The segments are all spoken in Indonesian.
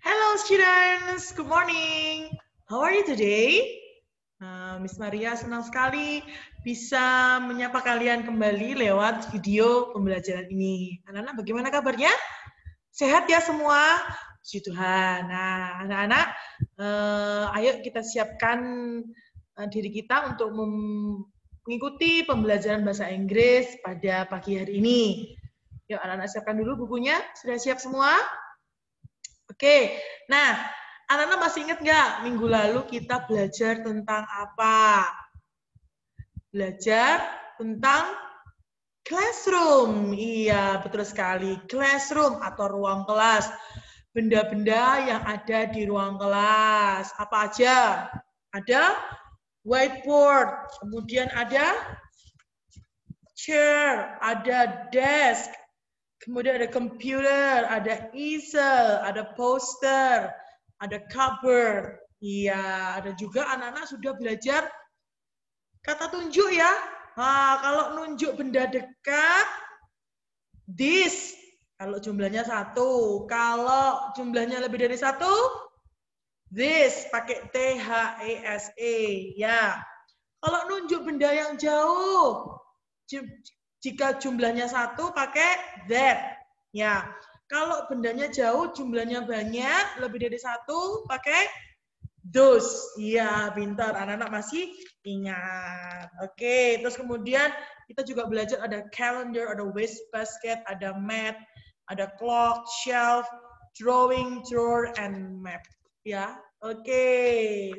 Hello students, good morning. How are you today? Uh, Miss Maria senang sekali bisa menyapa kalian kembali lewat video pembelajaran ini. Anak-anak bagaimana kabarnya? Sehat ya semua? Puji Tuhan. Nah, anak-anak, uh, eh, ayo kita siapkan uh, diri kita untuk mengikuti pembelajaran bahasa Inggris pada pagi hari ini. Yuk anak-anak siapkan dulu bukunya. Sudah siap semua? Oke, nah anak-anak masih ingat nggak minggu lalu kita belajar tentang apa? Belajar tentang classroom. Iya, betul sekali. Classroom atau ruang kelas. Benda-benda yang ada di ruang kelas. Apa aja? Ada whiteboard, kemudian ada chair, ada desk, Kemudian ada komputer, ada easel, ada poster, ada cover. Iya, ada juga anak-anak sudah belajar kata tunjuk ya. Nah, kalau nunjuk benda dekat, this. Kalau jumlahnya satu. Kalau jumlahnya lebih dari satu, this. Pakai t h e s -E. Ya. Kalau nunjuk benda yang jauh, jika jumlahnya satu pakai that. Ya. Kalau bendanya jauh, jumlahnya banyak, lebih dari satu pakai those. Iya, pintar. Anak-anak masih ingat. Oke, terus kemudian kita juga belajar ada calendar, ada waste basket, ada mat, ada clock, shelf, drawing, drawer, and map. Ya, oke,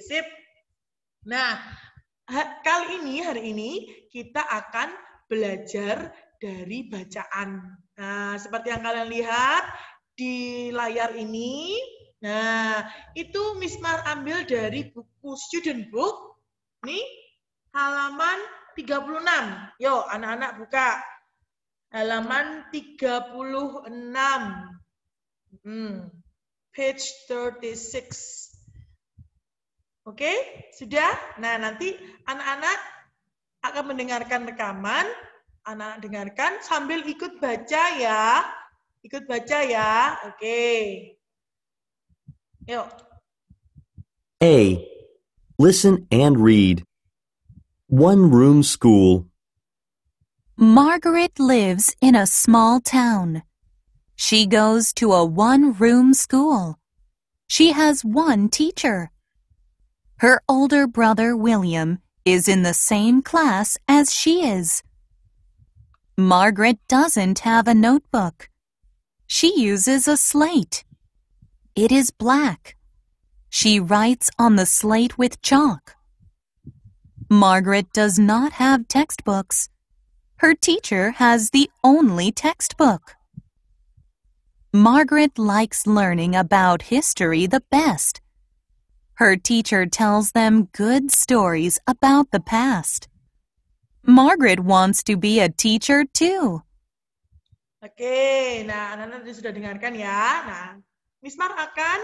sip. Nah, kali ini hari ini kita akan belajar dari bacaan. Nah, seperti yang kalian lihat di layar ini, nah itu Mismar ambil dari buku student book, nih halaman 36. Yo, anak-anak buka. Halaman 36. Hmm. Page 36. Oke, okay? sudah? Nah, nanti anak-anak akan mendengarkan rekaman, anak dengarkan sambil ikut baca ya. Ikut baca ya. Oke. Okay. Yuk. A. Listen and read. One room school. Margaret lives in a small town. She goes to a one room school. She has one teacher. Her older brother, William, is in the same class as she is. Margaret doesn't have a notebook. She uses a slate. It is black. She writes on the slate with chalk. Margaret does not have textbooks. Her teacher has the only textbook. Margaret likes learning about history the best. Her teacher tells them good stories about the past. Margaret wants to be a teacher too. Oke, nah, nah, nah anak-anak sudah dengarkan ya. Nah, Miss Mar akan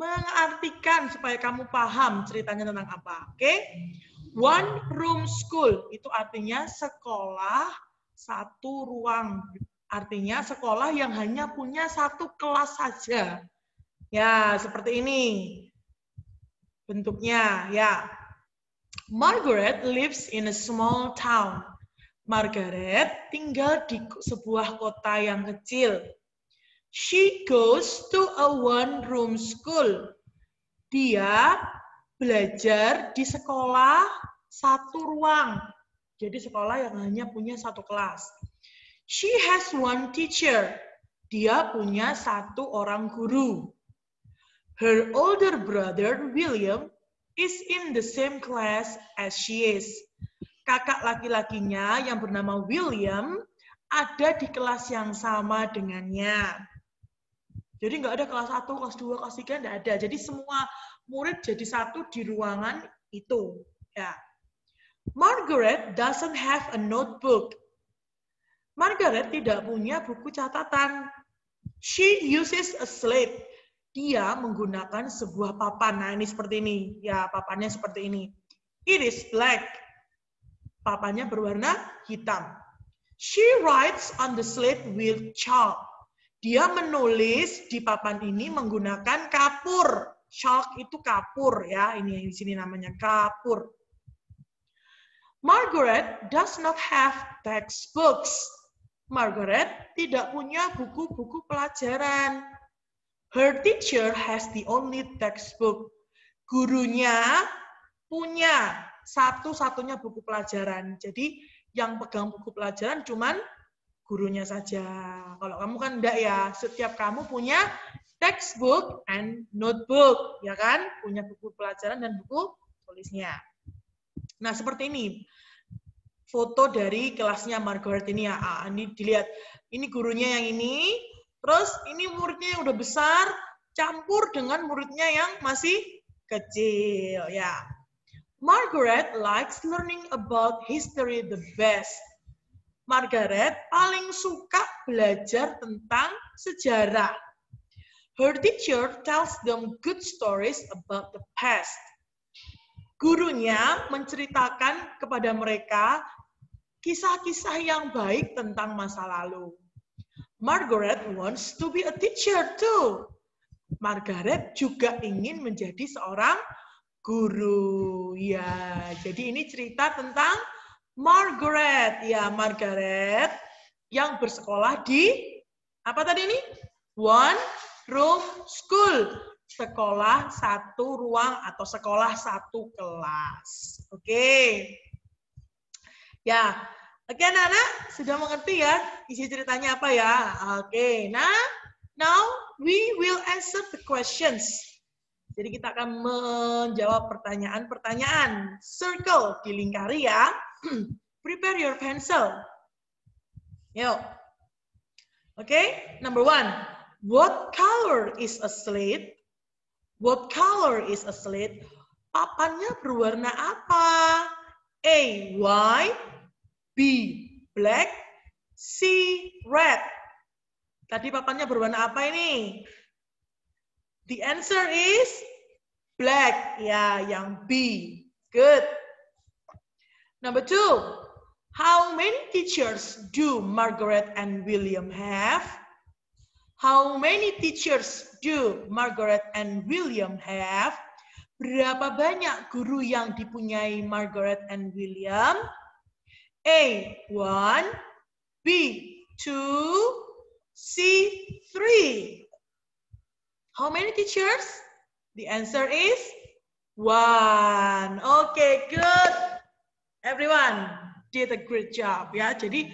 mengartikan supaya kamu paham ceritanya tentang apa, oke? One room school itu artinya sekolah satu ruang. Artinya sekolah yang hanya punya satu kelas saja. Ya, seperti ini bentuknya ya. Margaret lives in a small town. Margaret tinggal di sebuah kota yang kecil. She goes to a one room school. Dia belajar di sekolah satu ruang. Jadi sekolah yang hanya punya satu kelas. She has one teacher. Dia punya satu orang guru. Her older brother, William, is in the same class as she is. Kakak laki-lakinya yang bernama William ada di kelas yang sama dengannya. Jadi nggak ada kelas 1, kelas 2, kelas 3, nggak ada. Jadi semua murid jadi satu di ruangan itu. Ya. Margaret doesn't have a notebook. Margaret tidak punya buku catatan. She uses a slate dia menggunakan sebuah papan. Nah, ini seperti ini. Ya, papannya seperti ini. It is black. Papannya berwarna hitam. She writes on the slate with chalk. Dia menulis di papan ini menggunakan kapur. Chalk itu kapur ya. Ini di sini namanya kapur. Margaret does not have textbooks. Margaret tidak punya buku-buku pelajaran Her teacher has the only textbook. Gurunya punya satu-satunya buku pelajaran. Jadi yang pegang buku pelajaran cuman gurunya saja. Kalau kamu kan enggak ya, setiap kamu punya textbook and notebook, ya kan? Punya buku pelajaran dan buku tulisnya. Nah, seperti ini. Foto dari kelasnya Margaret ini ya. Ah, ini dilihat. Ini gurunya yang ini, Terus ini muridnya yang udah besar campur dengan muridnya yang masih kecil ya. Margaret likes learning about history the best. Margaret paling suka belajar tentang sejarah. Her teacher tells them good stories about the past. Gurunya menceritakan kepada mereka kisah-kisah yang baik tentang masa lalu. Margaret wants to be a teacher too. Margaret juga ingin menjadi seorang guru. Ya, jadi ini cerita tentang Margaret. Ya, Margaret yang bersekolah di apa tadi ini? One room school. Sekolah satu ruang atau sekolah satu kelas. Oke. Okay. Ya, Oke anak-anak, sudah mengerti ya isi ceritanya apa ya? Oke, nah now we will answer the questions. Jadi kita akan menjawab pertanyaan-pertanyaan. Circle, dilingkari ya. Prepare your pencil. Yo. Oke, number one. What color is a slate? What color is a slate? Papannya berwarna apa? A. White B. Black. C. Red. Tadi papannya berwarna apa ini? The answer is black. Ya, yang B. Good. Number two. How many teachers do Margaret and William have? How many teachers do Margaret and William have? Berapa banyak guru yang dipunyai Margaret and William? A. One. B. Two. C. Three. How many teachers? The answer is one. Okay, good. Everyone did a great job ya. Jadi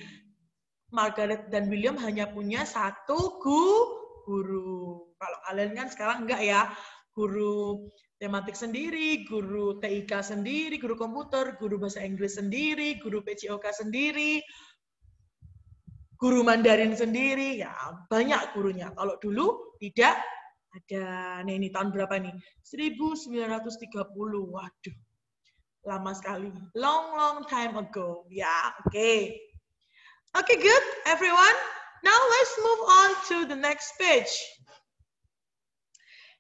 Margaret dan William hanya punya satu guru. Kalau kalian kan sekarang enggak ya guru tematik sendiri, guru TIK sendiri, guru komputer, guru bahasa Inggris sendiri, guru PCOK sendiri, guru Mandarin sendiri, ya banyak gurunya. Kalau dulu tidak ada, nih ini tahun berapa nih? 1930, waduh, lama sekali. Long, long time ago. Ya, oke. Okay. Okay, good, everyone. Now let's move on to the next page.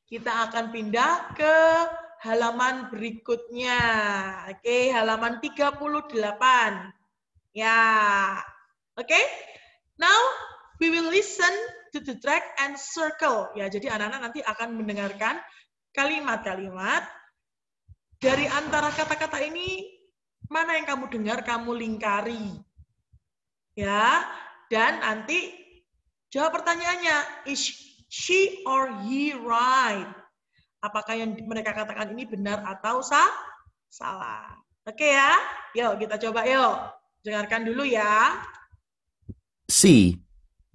Kita akan pindah ke halaman berikutnya. Oke, halaman 38. Ya. Oke. Now we will listen to the track and circle. Ya, jadi anak-anak nanti akan mendengarkan kalimat-kalimat dari antara kata-kata ini mana yang kamu dengar kamu lingkari. Ya. Dan nanti jawab pertanyaannya. is She or he right. Apakah yang mereka katakan ini benar atau sah? salah? Oke okay ya. Yuk kita coba yuk. Dengarkan dulu ya. C.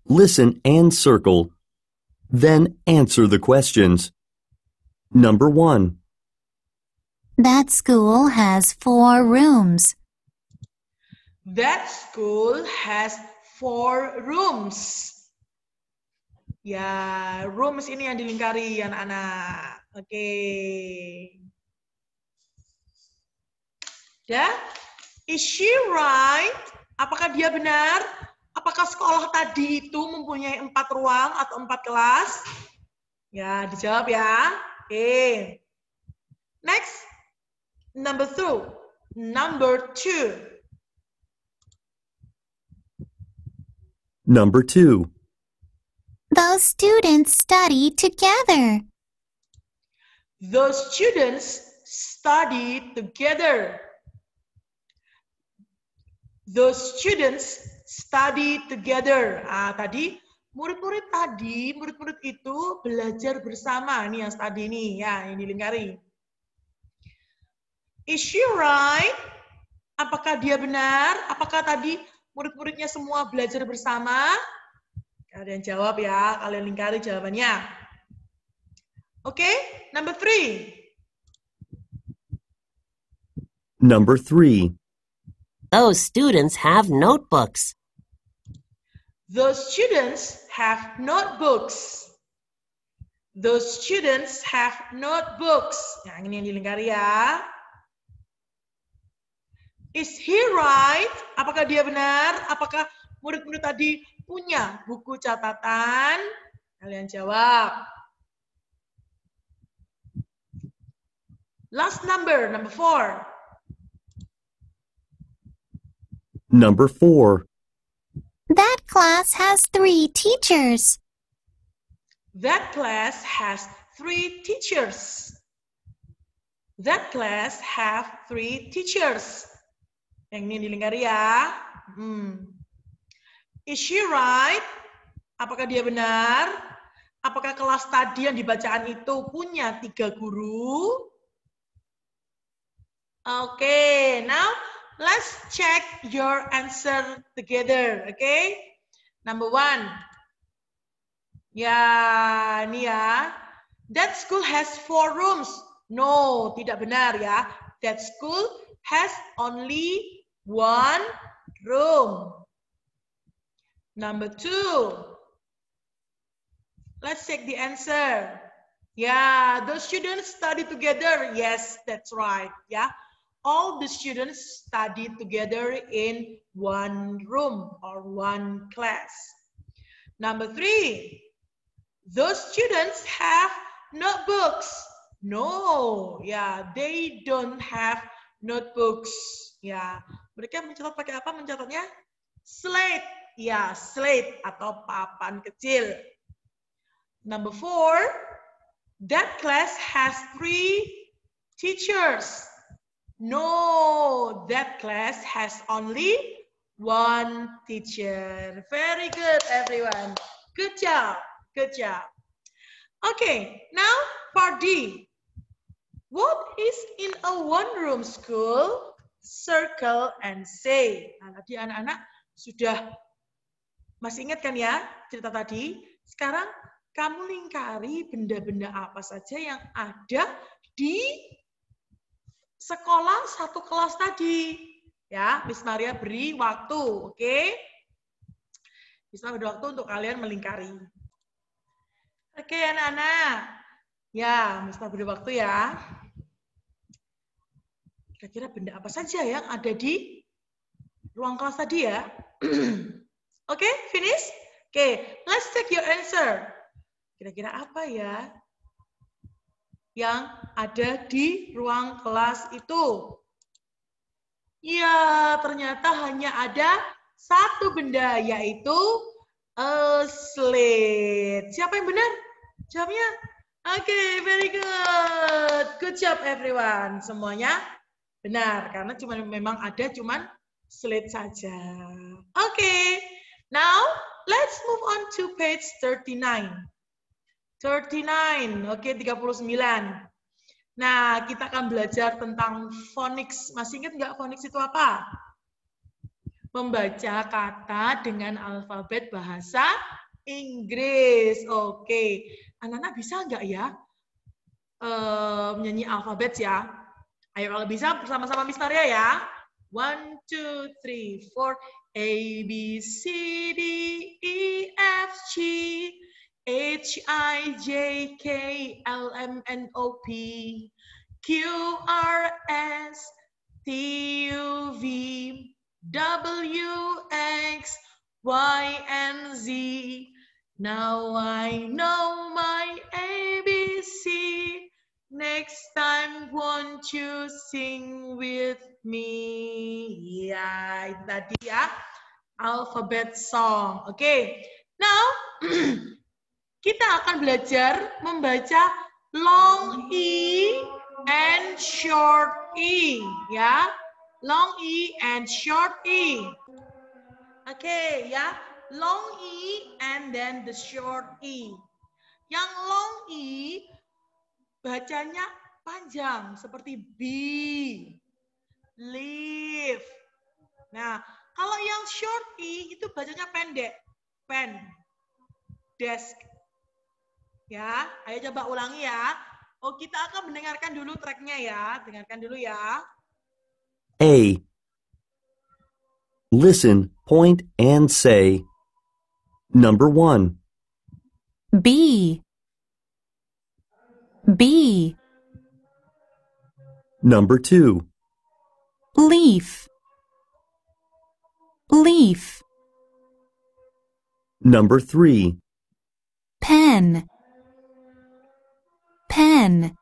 Listen and circle. Then answer the questions. Number 1. That school has four rooms. That school has four rooms. Ya, rooms ini yang dilingkari anak-anak. Oke. Okay. Ya, is she right? Apakah dia benar? Apakah sekolah tadi itu mempunyai empat ruang atau empat kelas? Ya, dijawab ya. Oke. Okay. Next, number two. Number two. Number two. Those students study together. Those students study together. Those students study together. Ah, tadi murid-murid tadi, murid-murid itu belajar bersama. Nih yang study ini ya, yang dilingkari. Is she right? Apakah dia benar? Apakah tadi murid-muridnya semua belajar bersama? Kalian jawab ya, kalian lingkari jawabannya. Oke, okay, number three. Number three. Those students have notebooks. Those students have notebooks. Those students have notebooks. Nah, ini yang dilingkari ya. Is he right? Apakah dia benar? Apakah murid-murid tadi punya buku catatan? Kalian jawab. Last number, number four. Number four. That class has three teachers. That class has three teachers. That class have three teachers. Yang ini dilingkari ya. Hmm. Is she right? Apakah dia benar? Apakah kelas tadi yang dibacaan itu punya tiga guru? Oke, okay, now let's check your answer together, oke? Okay? Number one. Ya, ini ya. That school has four rooms. No, tidak benar ya. That school has only one room. Number two. Let's check the answer. Yeah, the students study together. Yes, that's right. Yeah, all the students study together in one room or one class. Number three, those students have notebooks. No, yeah, they don't have notebooks. yeah. mereka mencatat pakai apa mencatatnya? Slate. ya slate atau papan kecil. Number four, that class has three teachers. No, that class has only one teacher. Very good, everyone. Good job. Good job. Okay, now part D. What is in a one-room school? Circle and say. Nah, tadi anak-anak sudah masih ingat kan ya cerita tadi? Sekarang kamu lingkari benda-benda apa saja yang ada di sekolah satu kelas tadi. Ya, Miss Maria beri waktu, oke? Okay? Miss Maria beri waktu untuk kalian melingkari. Oke, okay, anak-anak. Ya, Miss Maria beri waktu ya. Kira-kira benda apa saja yang ada di ruang kelas tadi ya? Oke, okay, finish? Oke, okay, let's check your answer. Kira-kira apa ya yang ada di ruang kelas itu? Ya, ternyata hanya ada satu benda, yaitu a eh, slate. Siapa yang benar? Jawabnya? Oke, okay, very good. Good job everyone. Semuanya benar, karena cuma memang ada cuman slate saja. Oke. Okay. Now, let's move on to page 39. 39, oke okay, 39. Nah, kita akan belajar tentang phonics. Masih ingat nggak phonics itu apa? Membaca kata dengan alfabet bahasa Inggris. Oke, okay. anak-anak bisa nggak ya uh, menyanyi alfabet ya? Ayo kalau bisa bersama-sama Miss Maria ya. One, two, three, four. A, B, C, D, E, F, G, H, I, J, K, L, M, N, O, P, Q, R, S, T, U, V, W, X, Y, and Z. Now I know my ABC. Next time, won't you sing with me? Ya, itu tadi ya. Alphabet song. Oke. Okay. Now, kita akan belajar membaca long E and short E. Ya. Long E and short E. Oke, okay, ya. Long E and then the short E. Yang long E bacanya panjang seperti be, live. Nah, kalau yang short e itu bacanya pendek, pen, desk. Ya, ayo coba ulangi ya. Oh, kita akan mendengarkan dulu tracknya ya. Dengarkan dulu ya. A. Listen, point, and say. Number one. B. B. Number two. Leaf. Leaf. Number three. Pen. Pen.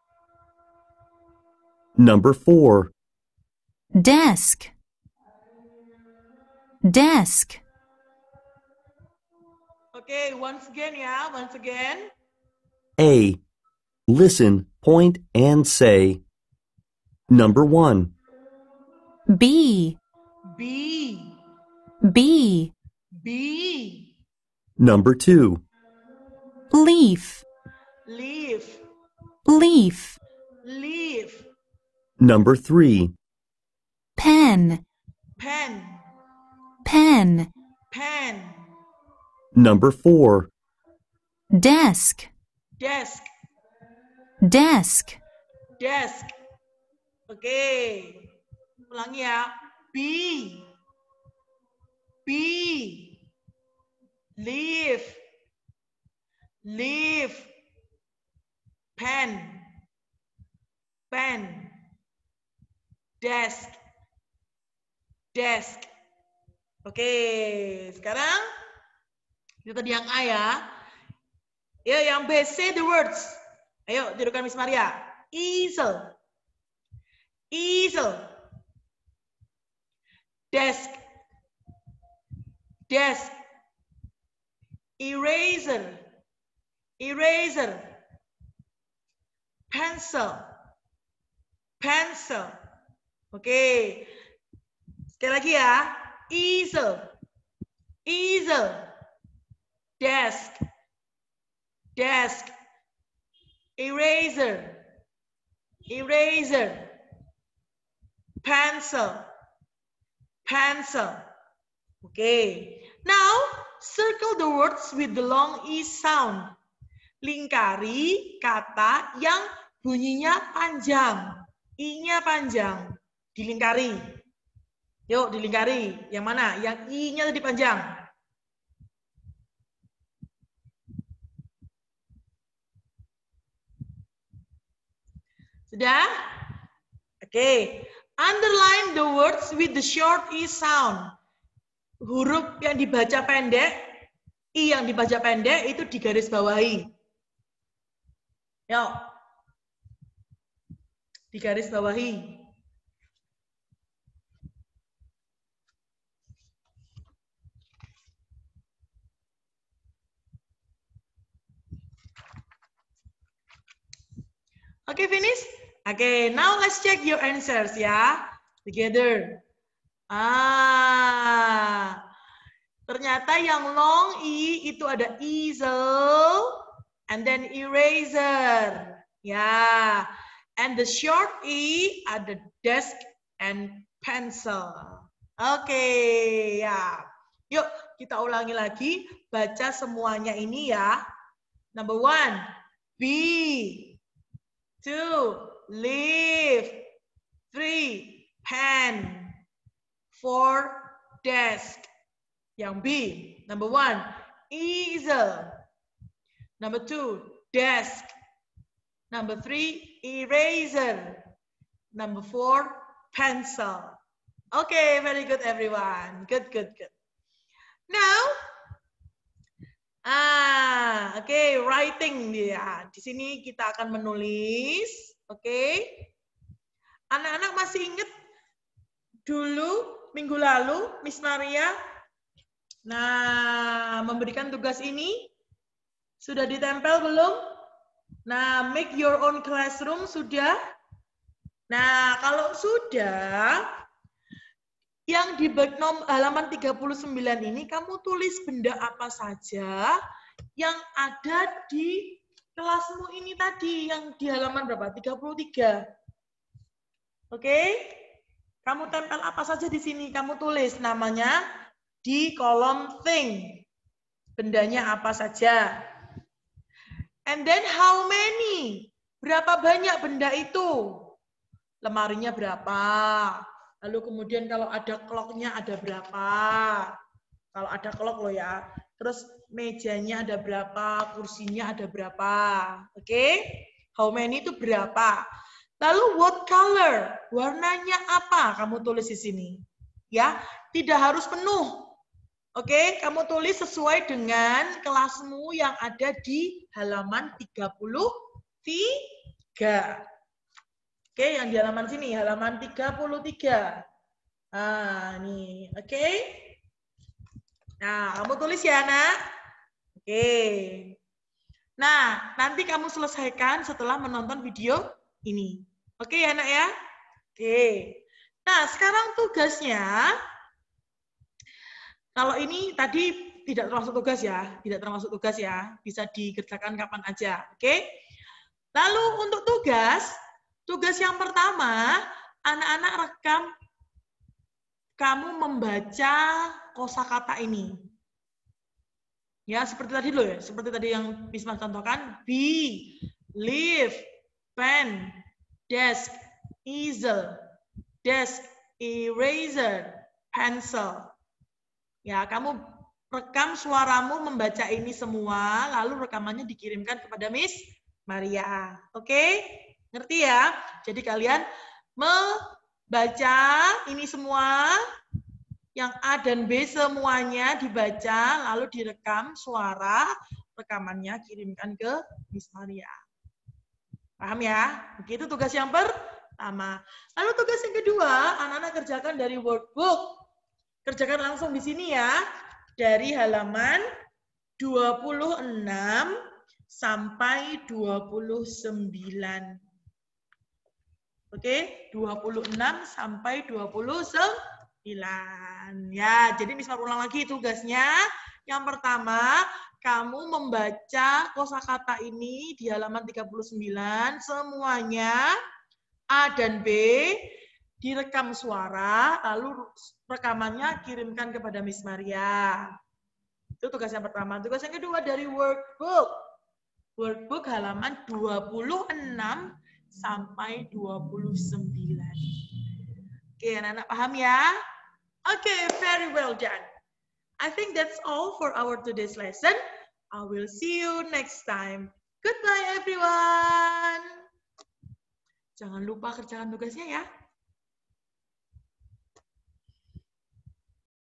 Number four. Desk. Desk. Okay, once again, yeah, once again. A. Listen, point, and say. Number one. B. B. B. B. Number two. Leaf. Leaf. Leaf. Leaf. Number three. Pen. Pen. Pen. Pen. Number four. Desk. Desk. Desk. Desk. Oke. Okay. Ulangi ya. B. B. Leaf. Leaf. Pen. Pen. Desk. Desk. Oke, okay. sekarang itu tadi yang A ya. Ya, yang B, say the words. Ayo, tirukan Miss Maria. Easel. Easel. Desk. Desk. Eraser. Eraser. Pencil. Pencil. Oke. Sekali lagi ya. Easel. Easel. Desk. Desk eraser, eraser, pencil, pencil. Okay. Now, circle the words with the long E sound. Lingkari kata yang bunyinya panjang. I-nya panjang. Dilingkari. Yuk, dilingkari. Yang mana? Yang I-nya tadi panjang. Sudah? Oke. Okay. Underline the words with the short E sound. Huruf yang dibaca pendek, I yang dibaca pendek itu digaris bawahi. Yuk. Digaris bawahi. Okay, finish? Okay, now let's check your answers ya. Together. Ah, ternyata yang long i itu ada easel and then eraser. Ya. Yeah. And the short e ada desk and pencil. Oke, okay, ya. Yeah. Yuk, kita ulangi lagi. Baca semuanya ini ya. Number one, B. two, leaf, three, pen, four, desk. Yang B, number one, easel. Number two, desk. Number three, eraser. Number four, pencil. Okay, very good, everyone. Good, good, good. Now, Ah, oke, okay, writing dia. Di sini kita akan menulis, oke. Okay. Anak-anak masih ingat dulu minggu lalu Miss Maria nah memberikan tugas ini sudah ditempel belum? Nah, make your own classroom sudah? Nah, kalau sudah, yang di halaman 39 ini kamu tulis benda apa saja yang ada di kelasmu ini tadi yang di halaman berapa? 33. Oke? Okay? Kamu tempel apa saja di sini? Kamu tulis namanya di kolom thing. Bendanya apa saja? And then how many? Berapa banyak benda itu? Lemarinya berapa? Lalu kemudian kalau ada kloknya ada berapa? Kalau ada klok lo ya. Terus mejanya ada berapa, kursinya ada berapa. Oke? Okay? How many itu berapa? Lalu what color? Warnanya apa? Kamu tulis di sini. Ya, tidak harus penuh. Oke, okay? kamu tulis sesuai dengan kelasmu yang ada di halaman 33. Oke, yang di halaman sini, halaman 33. Ah, nih, oke. Nah, kamu tulis ya, nak. Oke. Nah, nanti kamu selesaikan setelah menonton video ini. Oke ya, nak ya? Oke. Nah, sekarang tugasnya, kalau ini tadi tidak termasuk tugas ya, tidak termasuk tugas ya, bisa dikerjakan kapan aja, oke? Lalu untuk tugas, Tugas yang pertama, anak-anak rekam kamu membaca kosakata ini. Ya, seperti tadi loh ya, seperti tadi yang Bisma contohkan, be, live, pen, desk, easel, desk, eraser, pencil. Ya, kamu rekam suaramu membaca ini semua, lalu rekamannya dikirimkan kepada Miss Maria. Oke? Okay? Ngerti ya? Jadi kalian membaca ini semua, yang A dan B semuanya dibaca, lalu direkam suara, rekamannya kirimkan ke Miss Maria. Paham ya? Begitu tugas yang pertama. Lalu tugas yang kedua, anak-anak kerjakan dari workbook. Kerjakan langsung di sini ya, dari halaman 26 sampai 29. Oke, okay? 26 sampai 29. Ya, jadi misal ulang lagi tugasnya. Yang pertama, kamu membaca kosakata ini di halaman 39 semuanya A dan B direkam suara, lalu rekamannya kirimkan kepada Miss Maria. Itu tugas yang pertama. Tugas yang kedua dari workbook. Workbook halaman 26 sampai 29. Oke, anak-anak paham ya? Oke, okay, very well done. I think that's all for our today's lesson. I will see you next time. Goodbye everyone. Jangan lupa kerjakan tugasnya ya.